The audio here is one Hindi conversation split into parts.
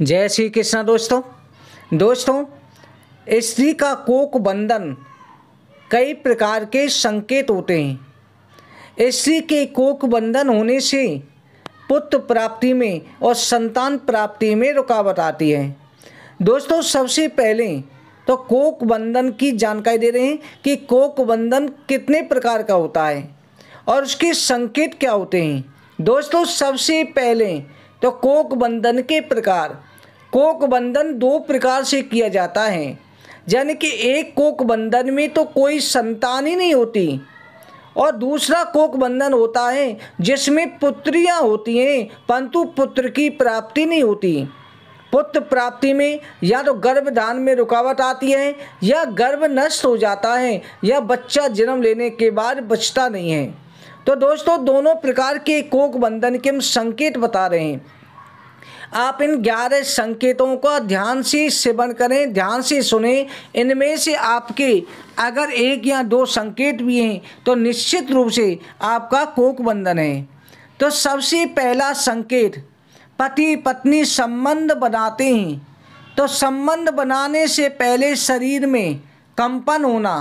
जय श्री कृष्णा दोस्तों दोस्तों स्त्री का कोक बंधन कई प्रकार के संकेत होते हैं स्त्री के कोक बंधन होने से पुत्र प्राप्ति में और संतान प्राप्ति में रुकावट आती है दोस्तों सबसे पहले तो कोक बंधन की जानकारी दे रहे हैं कि कोक बंधन कितने प्रकार का होता है और उसके संकेत क्या होते हैं दोस्तों सबसे पहले तो कोक बंधन के प्रकार कोक बंधन दो प्रकार से किया जाता है यानी कि एक कोक बंधन में तो कोई संतान ही नहीं होती और दूसरा कोक बंधन होता है जिसमें पुत्रियां होती हैं परंतु पुत्र की प्राप्ति नहीं होती पुत्र प्राप्ति में या तो गर्भधान में रुकावट आती है या गर्भ नष्ट हो जाता है या बच्चा जन्म लेने के बाद बचता नहीं है तो दोस्तों दोनों प्रकार के कोक बंधन के हम संकेत बता रहे हैं आप इन ग्यारह संकेतों का ध्यान से सेवन करें ध्यान से सुने इनमें से आपके अगर एक या दो संकेत भी हैं तो निश्चित रूप से आपका कोक बंधन है तो सबसे पहला संकेत पति पत्नी संबंध बनाते हैं तो संबंध बनाने से पहले शरीर में कंपन होना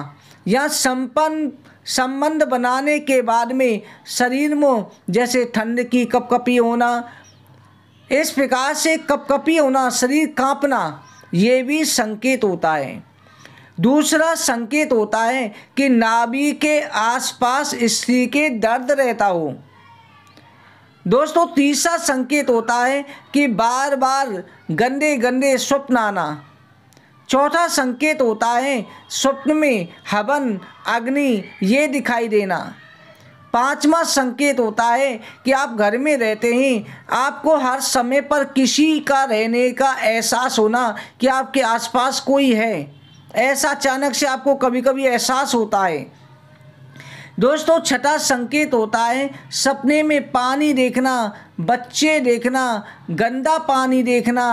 या संपन्न संबंध बनाने के बाद में शरीर में जैसे ठंड की कपकपी होना इस प्रकार से कपकपी होना शरीर कांपना ये भी संकेत होता है दूसरा संकेत होता है कि नाभि के आसपास स्त्री के दर्द रहता हो दोस्तों तीसरा संकेत होता है कि बार बार गंदे गंदे स्वप्न आना चौथा संकेत होता है स्वप्न में हवन अग्नि ये दिखाई देना पांचवा संकेत होता है कि आप घर में रहते हैं आपको हर समय पर किसी का रहने का एहसास होना कि आपके आसपास कोई है ऐसा अचानक से आपको कभी कभी एहसास होता है दोस्तों छठा संकेत होता है सपने में पानी देखना बच्चे देखना गंदा पानी देखना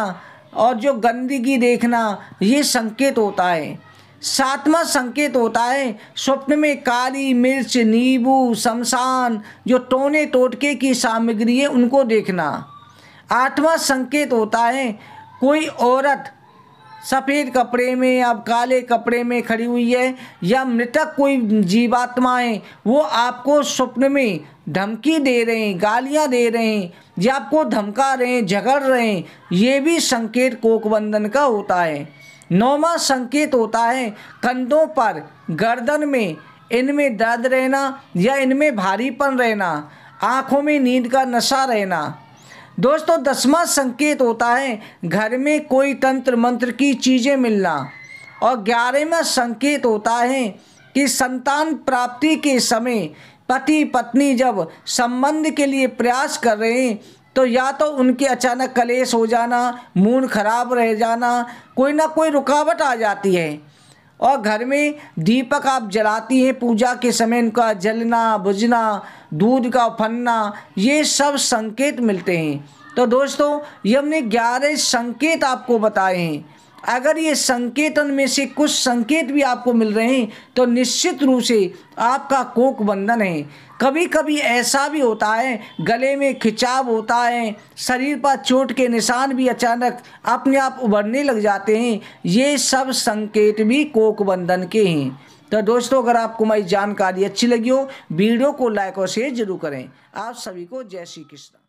और जो गंदगी देखना ये संकेत होता है सातवां संकेत होता है स्वप्न में काली मिर्च नींबू शमशान जो टोने टोटके की सामग्री है उनको देखना आठवां संकेत होता है कोई औरत सफ़ेद कपड़े में या काले कपड़े में खड़ी हुई है या मृतक कोई जीवात्मा है वो आपको स्वप्न में धमकी दे रहे हैं गालियां दे रहे हैं या आपको धमका रहे हैं झगड़ रहे हैं ये भी संकेत कोकबंधन का होता है नौवा संकेत होता है कंधों पर गर्दन में इनमें दर्द रहना या इनमें भारीपन रहना आँखों में नींद का नशा रहना दोस्तों दसवां संकेत होता है घर में कोई तंत्र मंत्र की चीज़ें मिलना और ग्यारहवा संकेत होता है कि संतान प्राप्ति के समय पति पत्नी जब संबंध के लिए प्रयास कर रहे हैं तो या तो उनके अचानक कलेश हो जाना मूड खराब रह जाना कोई ना कोई रुकावट आ जाती है और घर में दीपक आप जलाती हैं पूजा के समय इनका जलना बुझना दूध का फनना ये सब संकेत मिलते हैं तो दोस्तों ये हमने ग्यारह संकेत आपको बताए हैं अगर ये संकेतन में से कुछ संकेत भी आपको मिल रहे हैं तो निश्चित रूप से आपका कोक बंधन है कभी कभी ऐसा भी होता है गले में खिंचाव होता है शरीर पर चोट के निशान भी अचानक अपने आप उभरने लग जाते हैं ये सब संकेत भी कोक बंधन के हैं तो दोस्तों अगर आपको मेरी जानकारी अच्छी लगी हो वीडियो को लाइक और शेयर जरूर करें आप सभी को जय श्री कृष्ण